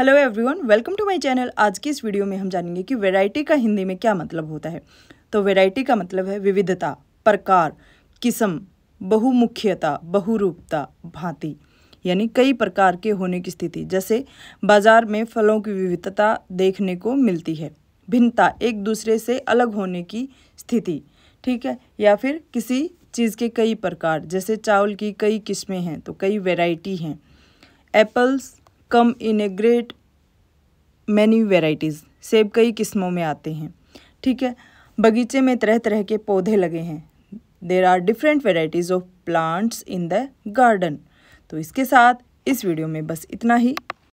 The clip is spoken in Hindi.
hello everyone welcome to my channel आज की इस वीडियो में हम जानेंगे कि वैरायटी का हिंदी में क्या मतलब होता है तो वैरायटी का मतलब है विविधता प्रकार किस्म बहुमुख्यता बहुरूपता भांति यानी कई प्रकार के होने की स्थिति जैसे बाजार में फलों की विविधता देखने को मिलती है भिन्नता एक दूसरे से अलग होने की स्थिति ठीक है या फिर किसी चीज़ के कई प्रकार जैसे चावल की कई किस्में हैं तो कई वेराइटी हैं apples come in a great many varieties सेब कई किस्मों में आते हैं ठीक है बगीचे में तरह तरह के पौधे लगे हैं there are different varieties of plants in the garden तो इसके साथ इस वीडियो में बस इतना ही